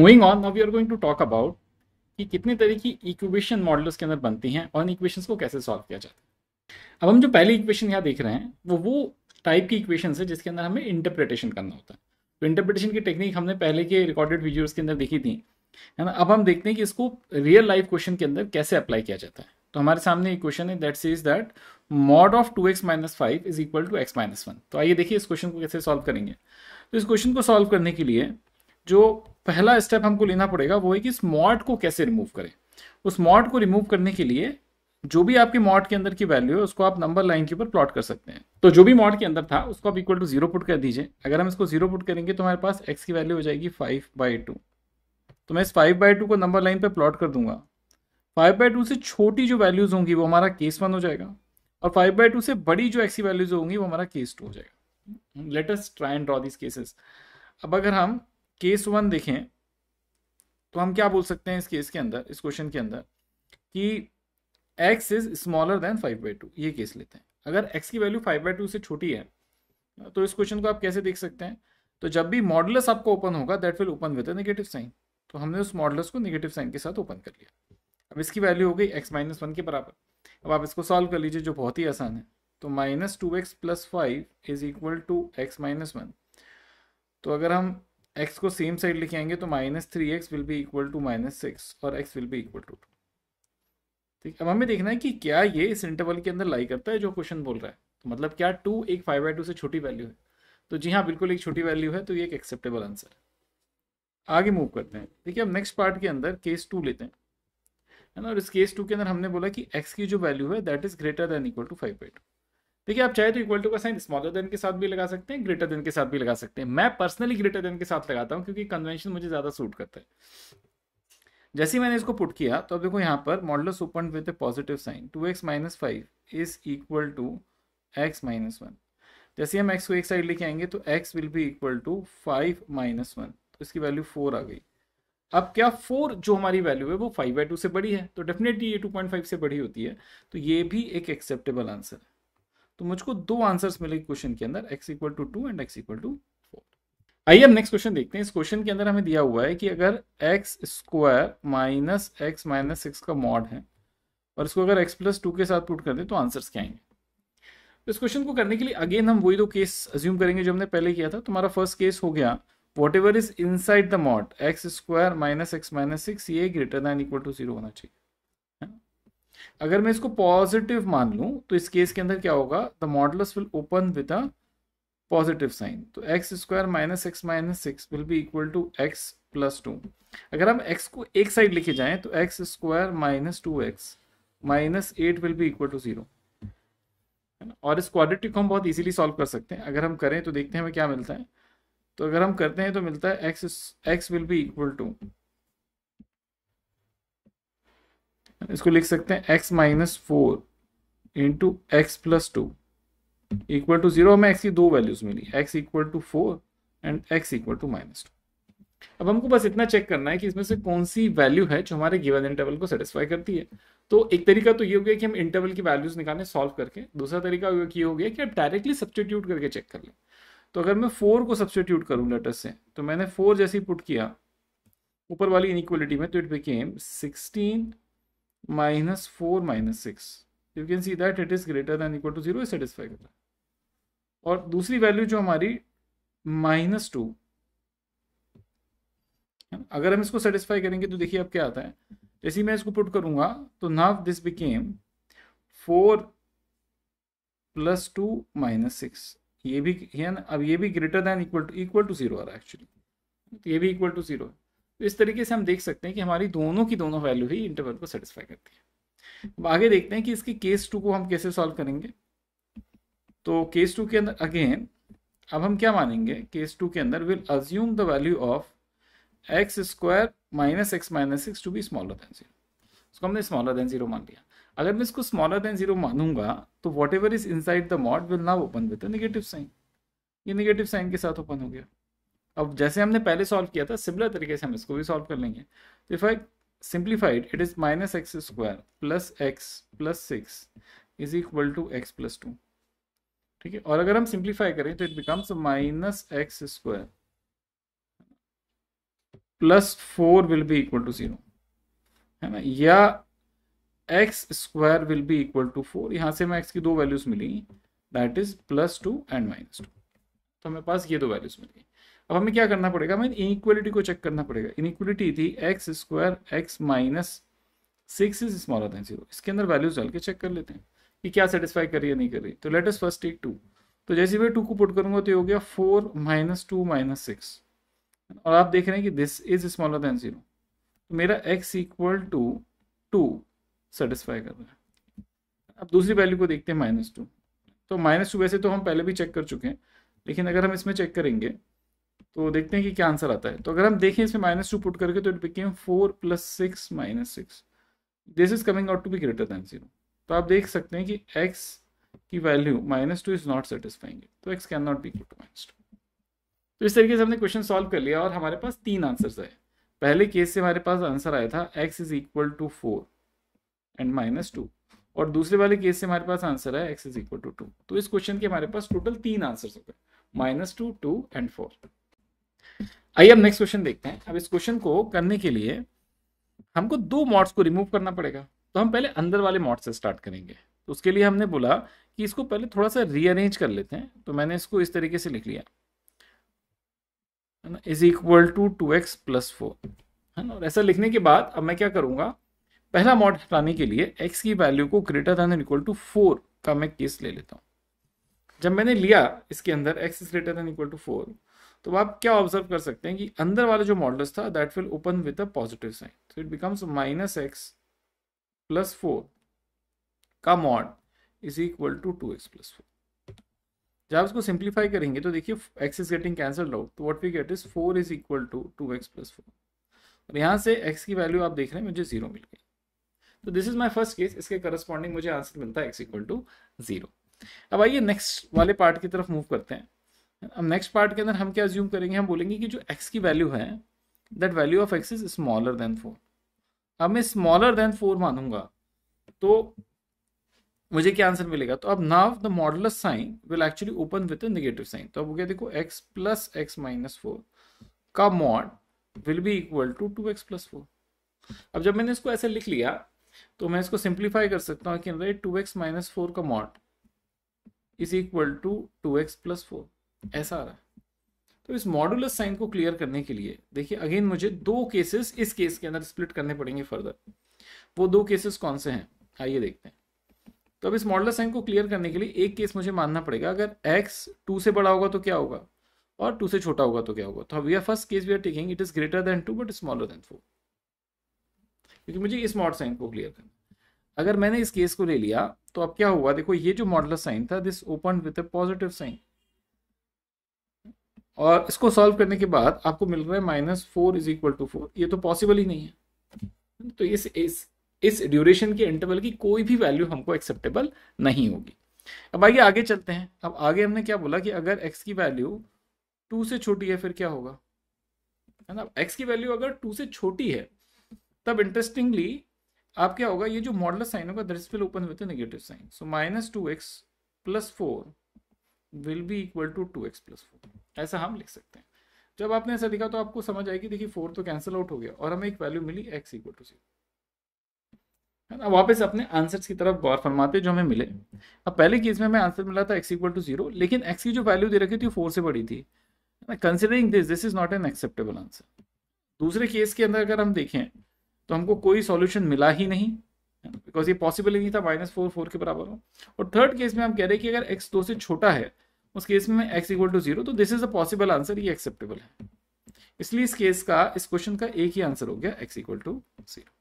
moving on now we are going to talk about कि कितने तरह की इक्वेशन मॉडल के अंदर बनती हैं और इन इक्वेशंस को कैसे सॉल्व किया जाता है अब हम जो पहली इक्वेशन यहाँ देख रहे हैं वो वो टाइप की इक्वेशन है जिसके अंदर हमें इंटरप्रिटेशन करना होता है तो इंटरप्रिटेशन की टेक्निक हमने पहले के रिकॉर्डेड वीडियोज़ के अंदर देखी थी है ना अब हम देखते हैं कि इसको रियल लाइफ क्वेश्चन के अंदर कैसे अप्लाई किया जाता है तो हमारे सामने एक क्वेश्चन है that says that mod of two x minus five is equal to x minus one तो आइए देखिए इस क्वेश्चन को कैसे सॉल्व करेंगे तो इस क्वेश्चन को सॉल्व करने के लिए जो पहला स्टेप हमको लेना पड़ेगा वो है कि इस मॉड को कैसे रिमूव करें उस मॉड को रिमूव करने के लिए जो भी आपके मॉड के अंदर की वैल्यू है उसको आप नंबर लाइन के ऊपर प्लॉट कर सकते हैं तो जो भी मॉड के अंदर था उसको आप इक्वल टू जीरो पुट कर दीजिए अगर हम इसको जीरो पुट करेंगे तो हमारे पास एक्स की वैल्यू हो जाएगी फाइव बाई टू तो मैं इस फाइव बाई टू को नंबर लाइन पर प्लॉट कर दूंगा फाइव बाई टू से छोटी जो वैल्यूज होंगी वो हमारा केस वन हो जाएगा और फाइव बाई टू से बड़ी जो एक्स की वैल्यूज होंगी वो हमारा केस टू हो जाएगा latest try and draw this cases अब अगर हम केस वन देखें तो हम क्या बोल सकते हैं इस केस के अंदर इस क्वेश्चन के अंदर कि x is smaller than five by two ये केस लेते हैं अगर एक्स की वैल्यू फाइव बाई टू से छोटी है तो इस क्वेश्चन को आप कैसे देख सकते हैं तो जब भी मॉडलस आपको ओपन होगा that will open with negative sign तो हमने उस मॉडलस को नेगेटिव साइन के साथ ओपन कर लिया अब इसकी वैल्यू हो गई एक्स माइनस वन के बराबर अब आप इसको सॉल्व कर लीजिए जो बहुत ही आसान है तो minus two x plus five is equal to x minus one तो अगर हम एक्स को सेम साइड लेके आएंगे तो minus three x will be equal to minus six और x will be equal to two ठीक अब हमें देखना है कि क्या ये इस इंटरवल के अंदर लाई करता है जो क्वेश्चन बोल रहा है तो मतलब क्या टू एक फाइव बाई टू से छोटी वैल्यू है तो जी हाँ बिल्कुल एक छोटी वैल्यू है तो ये एक एक्सेप्टेबल आंसर है आगे मूव करते हैं देखिए अब नेक्स्ट पार्ट के अंदर केस टू लेते हैं है ना और इस केस टू के अंदर हमने बोला कि एक्स की जो वैल्यू है that is greater than equal to five by two देखिए आप चाहे तो इक्वल टू का साइन स्मॉलर देन के साथ भी लगा सकते हैं ग्रेटर देन के साथ भी लगा सकते हैं मैं पर्सनली ग्रेटर देन के साथ लगाता हूँ क्योंकि कन्वेंशन मुझे ज़्यादा सूट करता है जैसे मैंने इसको पुट किया तो देखो यहाँ पर modulus open with a positive sign two x minus five is equal to x minus one जैसे हम एक्स को एक साइड लेके आएंगे तो x will be equal to five minus one तो इसकी वैल्यू फोर आ गई अब क्या फोर जो हमारी वैल्यू है वो फाइव बाई टू से बड़ी है तो डेफिनेटली ये टू पॉइंट फाइव से बड़ी होती है तो ये भी एक एक्सेप्टेबल आंसर है तो मुझको दो आंसर्स मिलेंगे क्वेश्चन के अंदर x equal to two and x equal to four आइए हम नेक्स्ट क्वेश्चन देखते हैं इस क्वेश्चन के अंदर हमें दिया हुआ है कि अगर x square minus x minus six का मॉड है और इसको अगर एक्स प्लस टू के साथ पुट कर दें तो आंसर्स क्या आएंगे तो इस क्वेश्चन को करने के लिए अगेन हम वही दो केस अज्यूम करेंगे जो हमने पहले किया था तुम्हारा फर्स्ट केस हो गया whatever is inside the mod x square minus x minus six ये greater than equal to zero होना चाहिए अगर मैं इसको पॉजिटिव मान लूँ तो इस केस के अंदर क्या होगा the modulus will open with a positive sign तो x square minus x minus six will be equal to x plus two अगर हम एक्स को एक साइड लेके जाएं तो x square minus two x minus eight will be equal to zero और इस क्वाड्रेटिक को हम बहुत इजीली सॉल्व कर सकते हैं अगर हम करें तो देखते हैं हमें क्या मिलता है तो अगर हम करते हैं तो मिलता है x x will be equal to इसको लिख सकते हैं x minus four into x plus two equal to zero हमें एक्स की दो वैल्यूज मिली x equal to four and x equal to minus two अब हमको बस इतना चेक करना है कि इसमें से कौन सी वैल्यू है जो हमारे गिवन इंटरवल को सेटिस्फाई करती है तो एक तरीका तो ये हो गया कि हम इंटरवल की वैल्यूज निकालें सॉल्व करके दूसरा तरीका ये हो गया कि आप डायरेक्टली सब्सटीट्यूट करके चेक कर लें तो अगर मैं फोर को सब्सटीट्यूट करूँ लेटर से तो मैंने फोर जैसे ही पुट किया ऊपर वाली इनक्वलिटी में तो it became sixteen minus four minus six you can see that it is greater than equal to zero satisfy करता है और दूसरी वैल्यू जो हमारी माइनस टू अगर हम इसको सेटिस्फाई करेंगे तो देखिए अब क्या आता है जैसे मैं इसको पुट करूंगा तो now this became four plus two minus six ये भी है ना अब ये भी greater than equal to equal to zero आ रहा है एक्चुअली ये भी इक्वल टू जीरो है तो इस तरीके से हम देख सकते हैं कि हमारी दोनों की दोनों वैल्यू ही इंटरवल को सेटिस्फाई करती है अब आगे देखते हैं कि इसकी केस टू को हम कैसे सॉल्व करेंगे तो केस टू के अंदर अगेन अब हम क्या मानेंगे केस टू के अंदर will assume the value of x square minus x minus six to be smaller than zero इसको हमने स्मॉलर देन जीरो मान लिया अगर मैं इसको स्मॉलर देन जीरो मानूंगा तो whatever is inside the mod will now open with negative sign ये नेगेटिव साइन के साथ ओपन हो गया अब जैसे हमने पहले सॉल्व किया था सिमिलर तरीके से हम इसको भी सॉल्व कर लेंगे तो if I simplified it is minus x square plus x plus six is equal to x plus two ठीक है और अगर हम सिंप्लीफाई करें तो it becomes minus x square plus four will be equal to zero है ना या x square will be equal to four यहां से हमें एक्स की दो वैल्यूज मिली that is plus two and minus two तो हमारे पास ये दो वैल्यूज मिली अब हमें क्या करना पड़ेगा हमें इनक्वलिटी को चेक करना पड़ेगा इनक्वलिटी थी x square x minus six is smaller than zero इसके अंदर वैल्यूज डाल के चेक कर लेते हैं कि क्या सेटिस्फाई कर रही है नहीं कर रही तो लेटेस्ट फर्स्ट टेक टू तो जैसे मैं टू को पुट करूंगा तो ये हो गया four minus two minus six और आप देख रहे हैं कि this is smaller than zero तो मेरा x equal to two satisfy कर रहा है अब दूसरी वैल्यू को देखते हैं माइनस टू तो माइनस टू वैसे तो हम पहले भी चेक कर चुके हैं लेकिन अगर हम इसमें चेक करेंगे तो देखते हैं कि क्या आंसर आता है तो अगर हम देखें इसमें माइनस टू पुट करके तो it became four plus six minus six this is coming out to be greater than zero तो आप देख सकते हैं कि एक्स की value minus two is not satisfying तो x can not be two minus two तो इस तरीके से हमने क्वेश्चन सॉल्व कर लिया और हमारे पास तीन आंसर आए पहले केस से हमारे पास आंसर आया था x is equal to four and minus two और दूसरे वाले केस से हमारे पास आंसर है x is equal to two तो इस क्वेश्चन के हमारे पास टोटल तीन आंसर हो गए minus two two and four आइए अब नेक्स्ट क्वेश्चन देखते हैं अब इस क्वेश्चन को करने के लिए हमको दो मॉड्स को रिमूव करना पड़ेगा तो हम पहले अंदर वाले मॉड से स्टार्ट करेंगे तो उसके लिए हमने बोला कि इसको पहले थोड़ा सा रीअरेंज कर लेते हैं तो मैंने इसको इस तरीके से लिख लिया is equal to two x plus four है ना और ऐसा लिखने के बाद अब मैं क्या करूंगा पहला मॉड हटाने के लिए x की वैल्यू को greater than and equal to four का मैं केस ले लेता हूँ जब मैंने लिया इसके अंदर x is greater than equal to four तो आप क्या ऑब्जर्व कर सकते हैं कि अंदर वाला जो मॉडल्स था that will open with a positive sign so it becomes minus x plus four का mod is equal to two x plus four जब आप इसको सिंप्लीफाई करेंगे तो देखिए x is getting cancel out so what we get is four is equal to two x plus four और यहाँ से एक्स की वैल्यू आप देख रहे हैं मुझे जीरो मिल गई तो this is my first case इसके करस्पॉन्डिंग मुझे आंसर मिलता है एक्स इक्वल टू जीरो अब आइए नेक्स्ट वाले पार्ट की तरफ मूव करते हैं अब नेक्स्ट पार्ट के अंदर हम क्या अज्यूम करेंगे हम बोलेंगे कि जो एक्स की वैल्यू है that value of x is smaller than four अब मैं स्मॉलर देन फोर मानूंगा तो मुझे क्या आंसर मिलेगा तो अब now the modulus sign will actually open with negative sign तो अब क्या देखो x plus x minus four का mod will be equal to two x plus four अब जब मैंने इसको ऐसे लिख लिया तो मैं इसको सिंप्लीफाई कर सकता हूँ कि टू एक्स माइनस फोर का mod is equal to two x plus four ऐसा आ रहा है तो इस मॉडुलस साइन को क्लियर करने के लिए देखिए अगेन मुझे दो केसेस इस केस के अंदर स्प्लिट करने पड़ेंगे फर्दर वो दो केसेस कौन से हैं आइए देखते हैं तो अब इस मॉडुलस साइन को क्लियर करने के लिए एक केस मुझे मानना पड़ेगा अगर एक्स टू से बड़ा होगा तो क्या होगा और टू से छोटा होगा तो क्या होगा तो we are first case we are taking it is greater than two but smaller than four क्योंकि मुझे इस मॉड साइन को क्लियर करना अगर मैंने इस केस को ले लिया तो अब क्या हुआ देखो ये जो मॉडल साइन था this open with a positive sign और इसको सॉल्व करने के बाद आपको मिल रहा है minus four is equal to four ये तो पॉसिबल ही नहीं है तो इस इस इस ड्यूरेशन के इंटरवल की कोई भी वैल्यू हमको एक्सेप्टेबल नहीं होगी अब आइए आगे चलते हैं अब आगे हमने क्या बोला कि अगर एक्स की वैल्यू टू से छोटी है फिर क्या होगा है ना एक्स की वैल्यू अगर टू से छोटी है तब इंटरेस्टिंगली आप क्या होगा ये जो मॉडल साइन होगा there is open with negative sign so minus two x plus four will be equal to two x plus four ऐसा हम लिख सकते हैं जब आपने ऐसा लिखा तो आपको समझ आएगी देखिए फोर तो कैंसिल आउट हो गया और हमें एक वैल्यू मिली एक्स इक्वल टू जीरो अब वापस अपने आंसर्स की तरफ गौर फरमाते जो हमें मिले अब पहले केस में हमें आंसर मिला था एक्स इक्वल टू जीरो लेकिन एक्स की जो वैल्यू दे रखी थी फोर से बड़ी थी considering this this is not an acceptable answer दूसरे केस के अंदर अगर हम देखें तो हमको कोई सॉल्यूशन मिला ही नहीं बिकॉज ये पॉसिबल ही नहीं था माइनस फोर फोर के बराबर हो और थर्ड केस में हम कह रहे हैं कि अगर एक्स दो से छोटा है उस केस में एक्स इक्वल टू जीरो तो this is a possible answer ये एक्सेप्टेबल है इसलिए इस केस का इस क्वेश्चन का एक ही आंसर हो गया एक्स इक्वल टू जीरो